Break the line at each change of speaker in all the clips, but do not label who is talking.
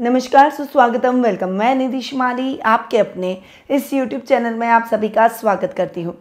नमस्कार सुस्वागतम वेलकम मैं निधिश माली आपके अपने इस यूट्यूब चैनल में आप सभी का स्वागत करती हूँ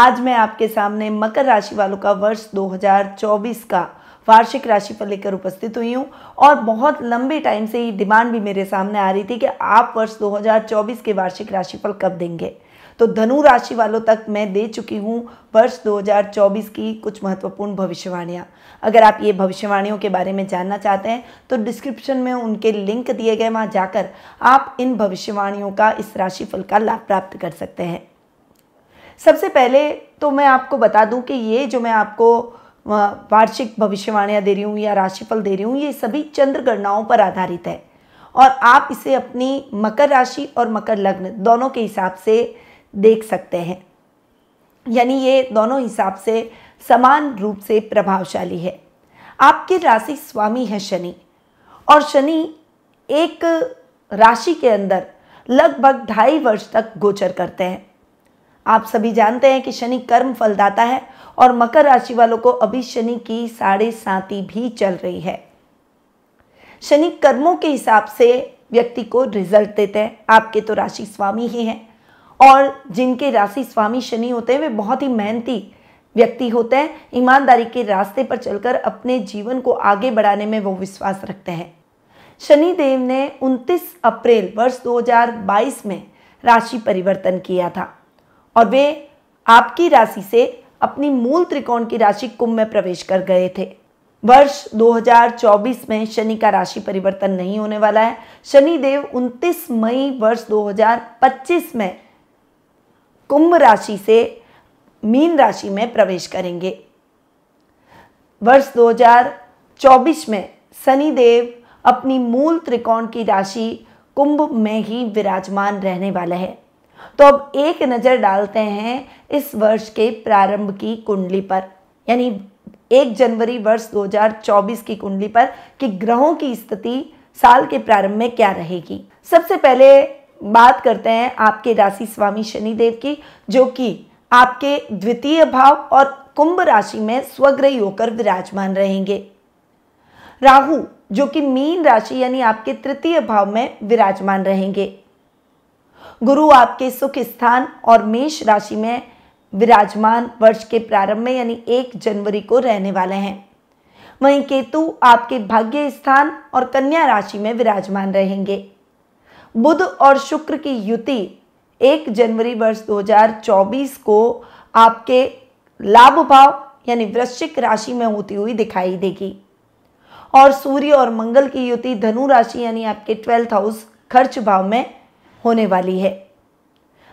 आज मैं आपके सामने मकर राशि वालों का वर्ष 2024 का वार्षिक राशि पर लेकर उपस्थित हुई हूँ और बहुत लंबे टाइम से ये डिमांड भी मेरे सामने आ रही थी कि आप वर्ष 2024 के वार्षिक राशिफल कब देंगे तो धनु राशि वालों तक मैं दे चुकी हूँ वर्ष 2024 की कुछ महत्वपूर्ण भविष्यवाणियाँ अगर आप ये भविष्यवाणियों के बारे में जानना चाहते हैं तो डिस्क्रिप्शन में उनके लिंक दिए गए वहाँ जाकर आप इन भविष्यवाणियों का इस राशिफल का लाभ प्राप्त कर सकते हैं सबसे पहले तो मैं आपको बता दूं कि ये जो मैं आपको वार्षिक भविष्यवाणियाँ दे रही हूँ या राशिफल दे रही हूँ ये सभी चंद्र गणनाओं पर आधारित है और आप इसे अपनी मकर राशि और मकर लग्न दोनों के हिसाब से देख सकते हैं यानी ये दोनों हिसाब से समान रूप से प्रभावशाली है आपके राशि स्वामी है शनि और शनि एक राशि के अंदर लगभग ढाई वर्ष तक गोचर करते हैं आप सभी जानते हैं कि शनि कर्म फलदाता है और मकर राशि वालों को अभी शनि की साढ़े साती भी चल रही है शनि कर्मों के हिसाब से व्यक्ति को रिजल्ट देते हैं आपके तो राशि स्वामी ही हैं और जिनके राशि स्वामी शनि होते हैं वे बहुत ही मेहनती व्यक्ति होते हैं ईमानदारी के रास्ते पर चलकर अपने जीवन को आगे बढ़ाने में वो विश्वास रखते हैं शनि देव ने 29 अप्रैल वर्ष 2022 में राशि परिवर्तन किया था और वे आपकी राशि से अपनी मूल त्रिकोण की राशि कुंभ में प्रवेश कर गए थे वर्ष 2024 में शनि का राशि परिवर्तन नहीं होने वाला है शनि देव 29 मई वर्ष 2025 में कुंभ राशि से मीन राशि में प्रवेश करेंगे वर्ष 2024 में शनि देव अपनी मूल त्रिकोण की राशि कुंभ में ही विराजमान रहने वाला है तो अब एक नज़र डालते हैं इस वर्ष के प्रारंभ की कुंडली पर यानी एक जनवरी वर्ष 2024 की कुंडली पर कि ग्रहों की स्थिति साल के प्रारंभ में क्या रहेगी सबसे पहले बात करते हैं आपके राशि स्वामी शनिदेव की जो कि आपके द्वितीय भाव और कुंभ राशि में स्वग्रही होकर विराजमान रहेंगे राहु जो कि मीन राशि यानी आपके तृतीय भाव में विराजमान रहेंगे गुरु आपके सुख स्थान और मेष राशि में विराजमान वर्ष के प्रारंभ में यानी एक जनवरी को रहने वाले हैं वहीं केतु आपके भाग्य स्थान और कन्या राशि में विराजमान रहेंगे बुध और शुक्र की युति एक जनवरी वर्ष 2024 को आपके लाभ भाव यानी वृश्चिक राशि में होती हुई दिखाई देगी और सूर्य और मंगल की युति धनु राशि यानी आपके ट्वेल्थ हाउस खर्च भाव में होने वाली है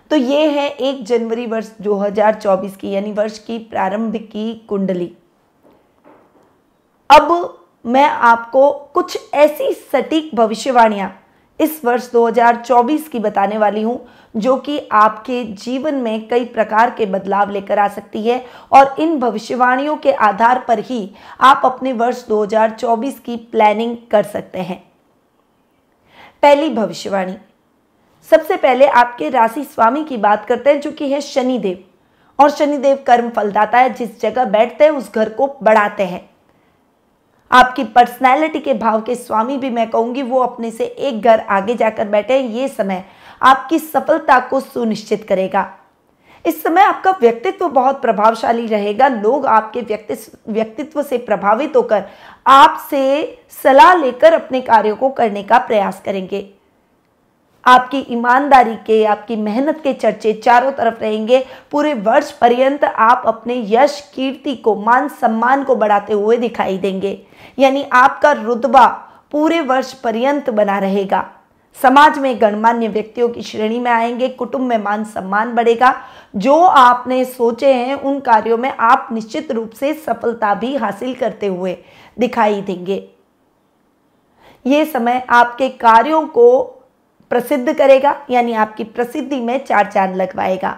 तो ये है एक जनवरी वर्ष 2024 की यानी वर्ष की प्रारंभ की कुंडली अब मैं आपको कुछ ऐसी सटीक भविष्यवाणियां इस वर्ष 2024 की बताने वाली हूँ जो कि आपके जीवन में कई प्रकार के बदलाव लेकर आ सकती है और इन भविष्यवाणियों के आधार पर ही आप अपने वर्ष 2024 की प्लानिंग कर सकते हैं पहली भविष्यवाणी सबसे पहले आपके राशि स्वामी की बात करते हैं जो कि है शनिदेव और शनिदेव कर्म फलदाता है जिस जगह बैठते हैं उस घर को बढ़ाते हैं आपकी पर्सनैलिटी के भाव के स्वामी भी मैं कहूंगी वो अपने से एक घर आगे जाकर बैठे ये समय आपकी सफलता को सुनिश्चित करेगा इस समय आपका व्यक्तित्व बहुत प्रभावशाली रहेगा लोग आपके व्यक्ति व्यक्तित्व से प्रभावित होकर आपसे सलाह लेकर अपने कार्यों को करने का प्रयास करेंगे आपकी ईमानदारी के आपकी मेहनत के चर्चे चारों तरफ रहेंगे पूरे वर्ष पर्यंत आप अपने यश कीर्ति को मान सम्मान को बढ़ाते हुए दिखाई देंगे यानी आपका रुतबा पूरे वर्ष पर्यंत बना रहेगा समाज में गणमान्य व्यक्तियों की श्रेणी में आएंगे कुटुंब में मान सम्मान बढ़ेगा जो आपने सोचे हैं उन कार्यों में आप निश्चित रूप से सफलता भी हासिल करते हुए दिखाई देंगे ये समय आपके कार्यों को प्रसिद्ध करेगा यानी आपकी प्रसिद्धि में चार चांद लगवाएगा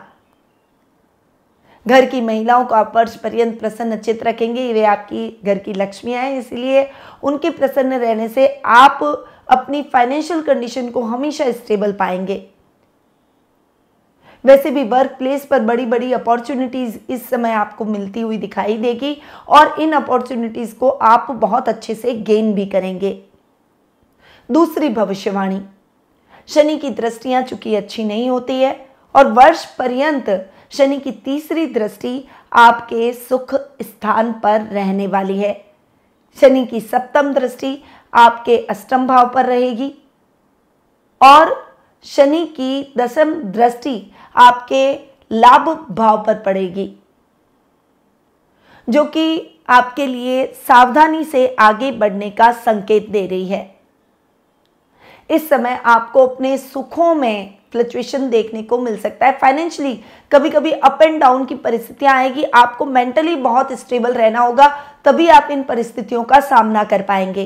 घर की महिलाओं को आप वर्ष पर्यंत प्रसन्न चित रखेंगे वे आपकी घर की लक्ष्मियाँ हैं इसलिए उनके प्रसन्न रहने से आप अपनी फाइनेंशियल कंडीशन को हमेशा स्टेबल पाएंगे वैसे भी वर्क प्लेस पर बड़ी बड़ी अपॉर्चुनिटीज़ इस समय आपको मिलती हुई दिखाई देगी और इन अपॉर्चुनिटीज़ को आप बहुत अच्छे से गेन भी करेंगे दूसरी भविष्यवाणी शनि की दृष्टियां चूंकि अच्छी नहीं होती है और वर्ष पर्यंत शनि की तीसरी दृष्टि आपके सुख स्थान पर रहने वाली है शनि की सप्तम दृष्टि आपके अष्टम भाव पर रहेगी और शनि की दसम दृष्टि आपके लाभ भाव पर पड़ेगी जो कि आपके लिए सावधानी से आगे बढ़ने का संकेत दे रही है इस समय आपको अपने सुखों में फ्लक्चुएशन देखने को मिल सकता है फाइनेंशियली कभी कभी अप एंड डाउन की परिस्थितियां आएगी आपको मेंटली बहुत स्टेबल रहना होगा तभी आप इन परिस्थितियों का सामना कर पाएंगे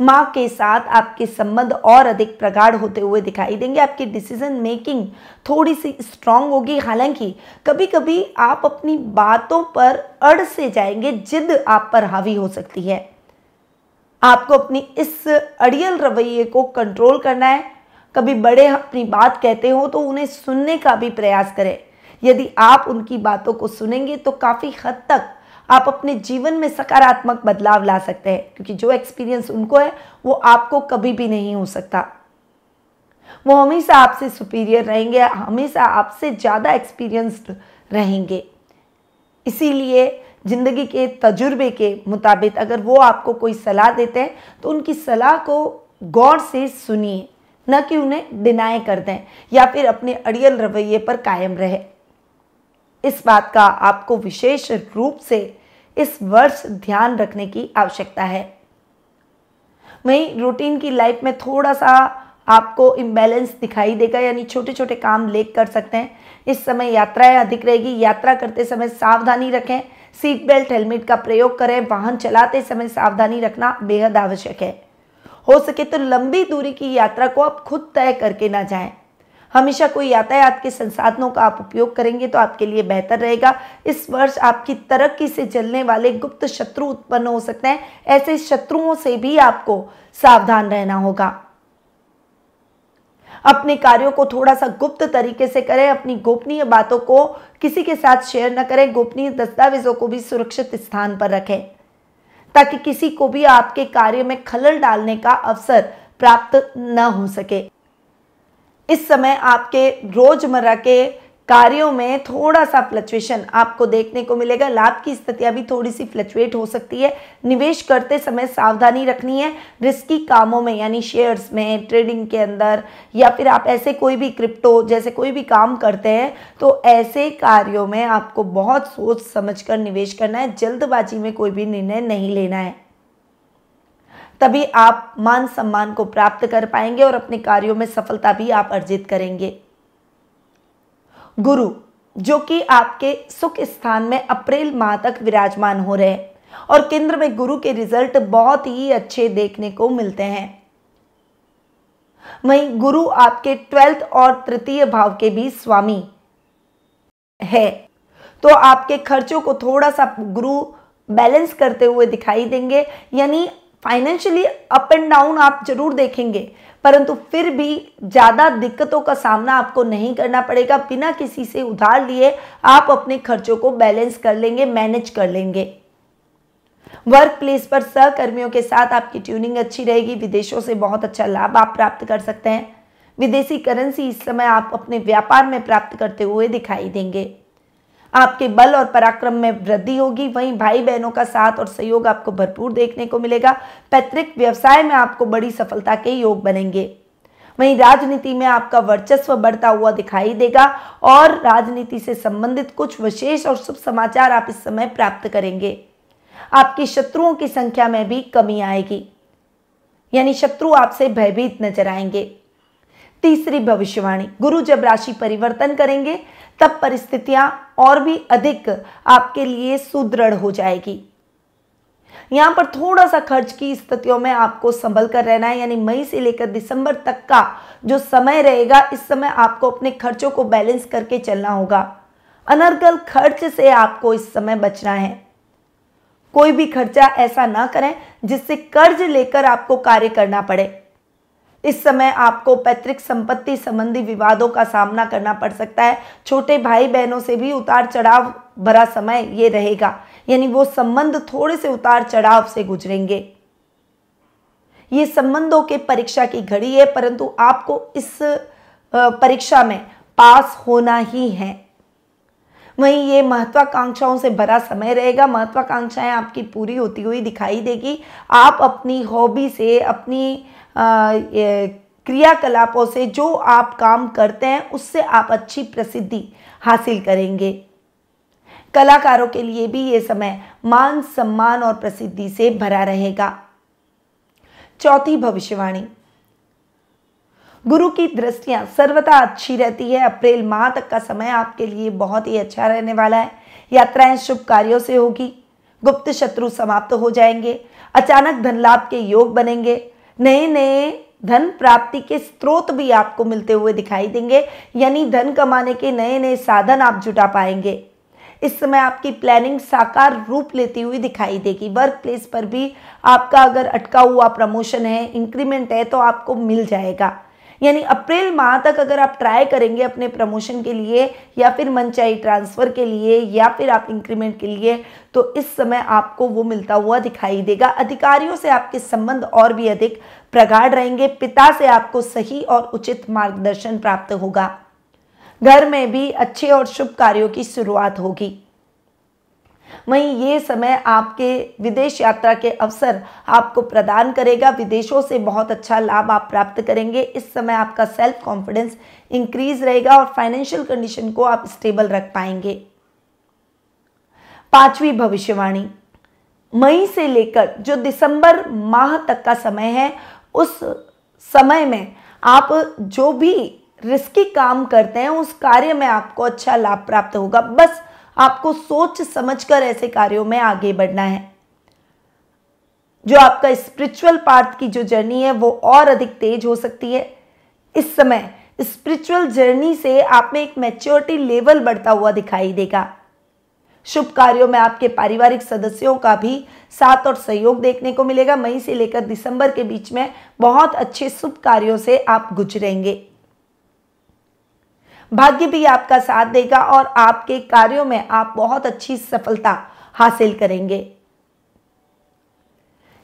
माँ के साथ आपके संबंध और अधिक प्रगाढ़ होते हुए दिखाई देंगे आपकी डिसीजन मेकिंग थोड़ी सी स्ट्रांग होगी हालांकि कभी कभी आप अपनी बातों पर अड़ से जाएंगे जिद आप पर हावी हो सकती है आपको अपनी इस अड़ियल रवैये को कंट्रोल करना है कभी बड़े अपनी बात कहते हो तो उन्हें सुनने का भी प्रयास करें यदि आप उनकी बातों को सुनेंगे तो काफ़ी हद तक आप अपने जीवन में सकारात्मक बदलाव ला सकते हैं क्योंकि जो एक्सपीरियंस उनको है वो आपको कभी भी नहीं हो सकता वो हमेशा आपसे सुपीरियर रहेंगे हमेशा आपसे ज़्यादा एक्सपीरियंस्ड रहेंगे इसीलिए ज़िंदगी के तजुर्बे के मुताबिक अगर वो आपको कोई सलाह देते हैं तो उनकी सलाह को गौर से सुनिए न कि उन्हें डिनाई कर दें या फिर अपने अड़ियल रवैये पर कायम रहे इस बात का आपको विशेष रूप से इस वर्ष ध्यान रखने की आवश्यकता है वहीं रूटीन की लाइफ में थोड़ा सा आपको इम्बेलेंस दिखाई देगा यानी छोटे छोटे काम ले कर सकते हैं इस समय यात्राएं अधिक रहेगी यात्रा करते समय सावधानी रखें सीट बेल्ट हेलमेट का प्रयोग करें वाहन चलाते समय सावधानी रखना बेहद आवश्यक है हो सके तो लंबी दूरी की यात्रा को आप खुद तय करके ना जाएं हमेशा कोई यातायात के संसाधनों का आप उपयोग करेंगे तो आपके लिए बेहतर रहेगा इस वर्ष आपकी तरक्की से चलने वाले गुप्त शत्रु उत्पन्न हो सकते हैं ऐसे शत्रुओं से भी आपको सावधान रहना होगा अपने कार्यों को थोड़ा सा गुप्त तरीके से करें अपनी गोपनीय बातों को किसी के साथ शेयर न करें गोपनीय दस्तावेजों को भी सुरक्षित स्थान पर रखें ताकि किसी को भी आपके कार्य में खलल डालने का अवसर प्राप्त न हो सके इस समय आपके रोजमर्रा के कार्यों में थोड़ा सा फ्लक्चुएशन आपको देखने को मिलेगा लाभ की स्थितियां भी थोड़ी सी फ्लक्चुएट हो सकती है निवेश करते समय सावधानी रखनी है रिस्की कामों में यानी शेयर्स में ट्रेडिंग के अंदर या फिर आप ऐसे कोई भी क्रिप्टो जैसे कोई भी काम करते हैं तो ऐसे कार्यों में आपको बहुत सोच समझ कर निवेश करना है जल्दबाजी में कोई भी निर्णय नहीं लेना है तभी आप मान सम्मान को प्राप्त कर पाएंगे और अपने कार्यों में सफलता भी आप अर्जित करेंगे गुरु जो कि आपके सुख स्थान में अप्रैल माह तक विराजमान हो रहे हैं और केंद्र में गुरु के रिजल्ट बहुत ही अच्छे देखने को मिलते हैं वहीं गुरु आपके ट्वेल्थ और तृतीय भाव के भी स्वामी है तो आपके खर्चों को थोड़ा सा गुरु बैलेंस करते हुए दिखाई देंगे यानी फाइनेंशियली अप एंड डाउन आप जरूर देखेंगे परंतु फिर भी ज़्यादा दिक्कतों का सामना आपको नहीं करना पड़ेगा बिना किसी से उधार लिए आप अपने खर्चों को बैलेंस कर लेंगे मैनेज कर लेंगे वर्क प्लेस पर सहकर्मियों के साथ आपकी ट्यूनिंग अच्छी रहेगी विदेशों से बहुत अच्छा लाभ आप प्राप्त कर सकते हैं विदेशी करेंसी इस समय आप अपने व्यापार में प्राप्त करते हुए दिखाई देंगे आपके बल और पराक्रम में वृद्धि होगी वहीं भाई बहनों का साथ और सहयोग आपको भरपूर देखने को मिलेगा पैतृक व्यवसाय में आपको बड़ी सफलता के योग बनेंगे वहीं राजनीति में आपका वर्चस्व बढ़ता हुआ दिखाई देगा और राजनीति से संबंधित कुछ विशेष और शुभ समाचार आप इस समय प्राप्त करेंगे आपकी शत्रुओं की संख्या में भी कमी आएगी यानी शत्रु आपसे भयभीत नजर आएंगे तीसरी भविष्यवाणी गुरु जब राशि परिवर्तन करेंगे तब परिस्थितियां और भी अधिक आपके लिए सुदृढ़ हो जाएगी यहां पर थोड़ा सा खर्च की स्थितियों में आपको संभल कर रहना है यानी मई से लेकर दिसंबर तक का जो समय रहेगा इस समय आपको अपने खर्चों को बैलेंस करके चलना होगा अनर्गल खर्च से आपको इस समय बचना है कोई भी खर्चा ऐसा ना करें जिससे कर्ज लेकर आपको कार्य करना पड़े इस समय आपको पैतृक संपत्ति संबंधी विवादों का सामना करना पड़ सकता है छोटे भाई बहनों से भी उतार चढ़ाव भरा समय ये रहेगा यानी वो संबंध थोड़े से उतार चढ़ाव से गुजरेंगे ये संबंधों के परीक्षा की घड़ी है परंतु आपको इस परीक्षा में पास होना ही है वहीं ये महत्वाकांक्षाओं से भरा समय रहेगा महत्वाकांक्षाएं आपकी पूरी होती हुई दिखाई देगी आप अपनी हॉबी से अपनी क्रियाकलापों से जो आप काम करते हैं उससे आप अच्छी प्रसिद्धि हासिल करेंगे कलाकारों के लिए भी ये समय मान सम्मान और प्रसिद्धि से भरा रहेगा चौथी भविष्यवाणी गुरु की दृष्टियां सर्वथा अच्छी रहती है अप्रैल माह तक का समय आपके लिए बहुत ही अच्छा रहने वाला है यात्राएं शुभ कार्यों से होगी गुप्त शत्रु समाप्त हो जाएंगे अचानक धन लाभ के योग बनेंगे नए नए धन प्राप्ति के स्रोत भी आपको मिलते हुए दिखाई देंगे यानी धन कमाने के नए नए साधन आप जुटा पाएंगे इस समय आपकी प्लानिंग साकार रूप लेती हुई दिखाई देगी वर्क प्लेस पर भी आपका अगर अटका हुआ प्रमोशन है इंक्रीमेंट है तो आपको मिल जाएगा यानी अप्रैल माह तक अगर आप ट्राई करेंगे अपने प्रमोशन के लिए या फिर मनचाही ट्रांसफ़र के लिए या फिर आप इंक्रीमेंट के लिए तो इस समय आपको वो मिलता हुआ दिखाई देगा अधिकारियों से आपके संबंध और भी अधिक प्रगाढ़ रहेंगे पिता से आपको सही और उचित मार्गदर्शन प्राप्त होगा घर में भी अच्छे और शुभ कार्यों की शुरुआत होगी वहीं ये समय आपके विदेश यात्रा के अवसर आपको प्रदान करेगा विदेशों से बहुत अच्छा लाभ आप प्राप्त करेंगे इस समय आपका सेल्फ कॉन्फिडेंस इंक्रीज रहेगा और फाइनेंशियल कंडीशन को आप स्टेबल रख पाएंगे पांचवी भविष्यवाणी मई से लेकर जो दिसंबर माह तक का समय है उस समय में आप जो भी रिस्की काम करते हैं उस कार्य में आपको अच्छा लाभ प्राप्त होगा बस आपको सोच समझकर ऐसे कार्यों में आगे बढ़ना है जो आपका स्पिरिचुअल पार्ट की जो जर्नी है वो और अधिक तेज हो सकती है इस समय स्पिरिचुअल जर्नी से आप में एक मैच्योरिटी लेवल बढ़ता हुआ दिखाई देगा शुभ कार्यों में आपके पारिवारिक सदस्यों का भी साथ और सहयोग देखने को मिलेगा मई से लेकर दिसंबर के बीच में बहुत अच्छे शुभ कार्यों से आप गुजरेंगे भाग्य भी आपका साथ देगा और आपके कार्यों में आप बहुत अच्छी सफलता हासिल करेंगे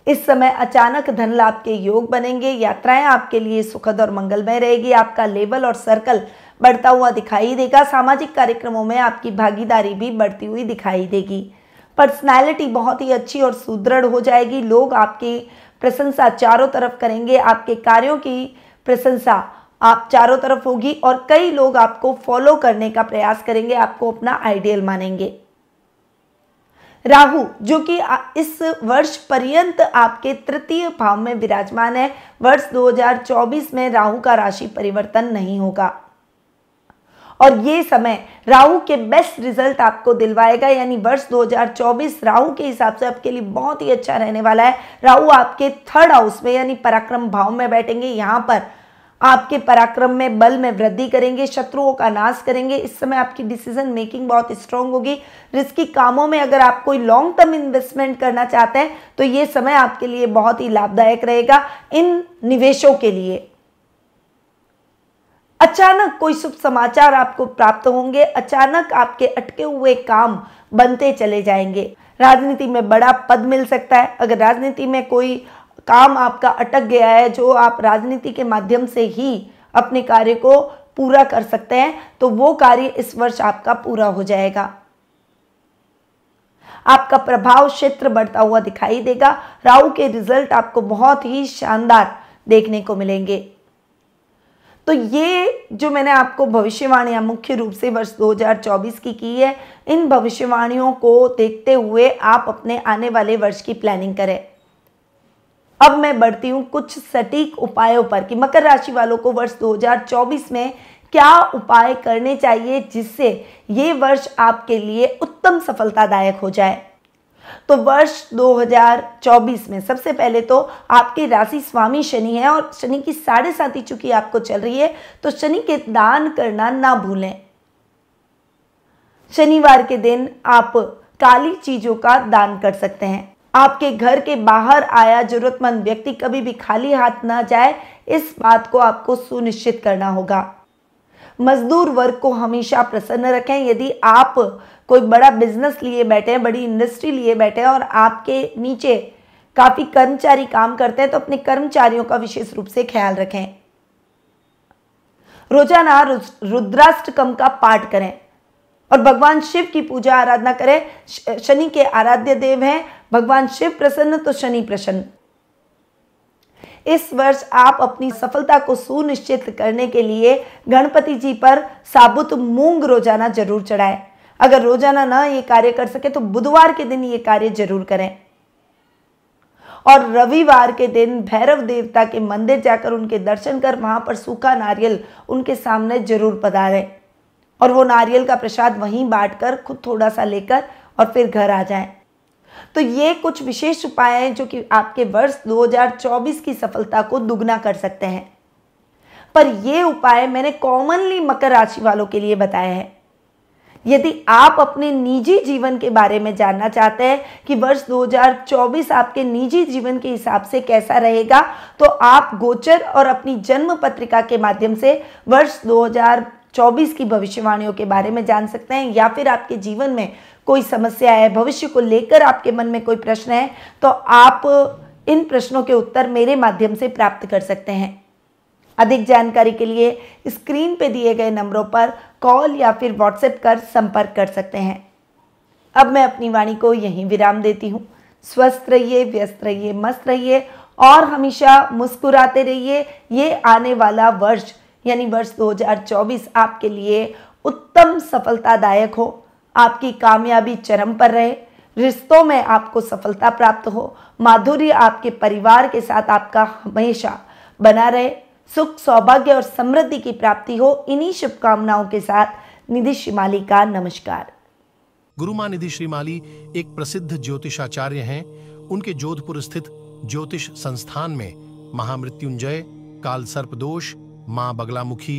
इस समय अचानक धन लाभ के योग बनेंगे यात्राएं आपके लिए सुखद और मंगलमय रहेगी आपका लेवल और सर्कल बढ़ता हुआ दिखाई देगा सामाजिक कार्यक्रमों में आपकी भागीदारी भी बढ़ती हुई दिखाई देगी पर्सनैलिटी बहुत ही अच्छी और सुदृढ़ हो जाएगी लोग आपकी प्रशंसा चारों तरफ करेंगे आपके कार्यों की प्रशंसा आप चारों तरफ होगी और कई लोग आपको फॉलो करने का प्रयास करेंगे आपको अपना आइडियल मानेंगे राहु जो कि इस वर्ष पर्यंत आपके तृतीय भाव में विराजमान है वर्ष 2024 में राहु का राशि परिवर्तन नहीं होगा और ये समय राहु के बेस्ट रिजल्ट आपको दिलवाएगा यानी वर्ष 2024 राहु के हिसाब से आपके लिए बहुत ही अच्छा रहने वाला है राहु आपके थर्ड हाउस में यानी पराक्रम भाव में बैठेंगे यहां पर आपके पराक्रम में बल में वृद्धि करेंगे शत्रुओं का नाश करेंगे इस समय आपकी डिसीजन मेकिंग बहुत स्ट्रांग होगी रिस्की कामों में अगर आप कोई लॉन्ग टर्म इन्वेस्टमेंट करना चाहते हैं तो ये समय आपके लिए बहुत ही लाभदायक रहेगा इन निवेशों के लिए अचानक कोई शुभ समाचार आपको प्राप्त होंगे अचानक आपके अटके हुए काम बनते चले जाएंगे राजनीति में बड़ा पद मिल सकता है अगर राजनीति में कोई काम आपका अटक गया है जो आप राजनीति के माध्यम से ही अपने कार्य को पूरा कर सकते हैं तो वो कार्य इस वर्ष आपका पूरा हो जाएगा आपका प्रभाव क्षेत्र बढ़ता हुआ दिखाई देगा राहु के रिजल्ट आपको बहुत ही शानदार देखने को मिलेंगे तो ये जो मैंने आपको भविष्यवाणियां मुख्य रूप से वर्ष 2024 की की है इन भविष्यवाणियों को देखते हुए आप अपने आने वाले वर्ष की प्लानिंग करें अब मैं बढ़ती हूँ कुछ सटीक उपायों पर कि मकर राशि वालों को वर्ष 2024 में क्या उपाय करने चाहिए जिससे ये वर्ष आपके लिए उत्तम सफलतादायक हो जाए तो वर्ष 2024 में सबसे पहले तो आपकी राशि स्वामी शनि है और शनि की साढ़े साथी चुकी आपको चल रही है तो शनि के दान करना ना भूलें शनिवार के दिन आप काली चीजों का दान कर सकते हैं आपके घर के बाहर आया जरूरतमंद व्यक्ति कभी भी खाली हाथ ना जाए इस बात को आपको सुनिश्चित करना होगा मजदूर वर्ग को हमेशा प्रसन्न रखें यदि आप कोई बड़ा बिजनेस लिए बैठे हैं बड़ी इंडस्ट्री लिए बैठे हैं और आपके नीचे काफ़ी कर्मचारी काम करते हैं तो अपने कर्मचारियों का विशेष रूप से ख्याल रखें रोजाना रुद्राष्टकम का पाठ करें और भगवान शिव की पूजा आराधना करें शनि के आराध्य देव हैं भगवान शिव प्रसन्न तो शनि प्रसन्न इस वर्ष आप अपनी सफलता को सुनिश्चित करने के लिए गणपति जी पर साबुत मूंग रोजाना जरूर चढ़ाएं अगर रोजाना ना ये कार्य कर सके तो बुधवार के दिन ये कार्य जरूर करें और रविवार के दिन भैरव देवता के मंदिर जाकर उनके दर्शन कर वहां पर सूखा नारियल उनके सामने जरूर पधारें और वो नारियल का प्रसाद वहीं बांटकर खुद थोड़ा सा लेकर और फिर घर आ जाएं तो ये कुछ विशेष उपाय हैं जो कि आपके वर्ष 2024 की सफलता को दुगना कर सकते हैं पर ये उपाय मैंने कॉमनली मकर राशि वालों के लिए बताए हैं यदि आप अपने निजी जीवन के बारे में जानना चाहते हैं कि वर्ष 2024 आपके निजी जीवन के हिसाब से कैसा रहेगा तो आप गोचर और अपनी जन्म पत्रिका के माध्यम से वर्ष 2024 की भविष्यवाणियों के बारे में जान सकते हैं या फिर आपके जीवन में कोई समस्या है भविष्य को लेकर आपके मन में कोई प्रश्न है तो आप इन प्रश्नों के उत्तर मेरे माध्यम से प्राप्त कर सकते हैं अधिक जानकारी के लिए स्क्रीन पे दिए गए नंबरों पर कॉल या फिर व्हाट्सएप कर संपर्क कर सकते हैं अब मैं अपनी वाणी को यहीं विराम देती हूँ स्वस्थ रहिए व्यस्त रहिए मस्त रहिए और हमेशा मुस्कुराते रहिए ये आने वाला वर्ष यानी वर्ष 2024 आपके लिए उत्तम सफलतादायक हो आपकी कामयाबी चरम पर रहे रिश्तों में आपको सफलता प्राप्त हो माधुरी आपके परिवार के साथ आपका हमेशा बना रहे सुख सौभाग्य और समृद्धि की प्राप्ति हो इन्हीं शुभकामनाओं के साथ निधि शिमाली का नमस्कार गुरु माँ निधि श्रीमाली एक प्रसिद्ध ज्योतिषाचार्य हैं उनके जोधपुर स्थित ज्योतिष संस्थान में महामृत्युंजय काल सर्प दोष माँ बगलामुखी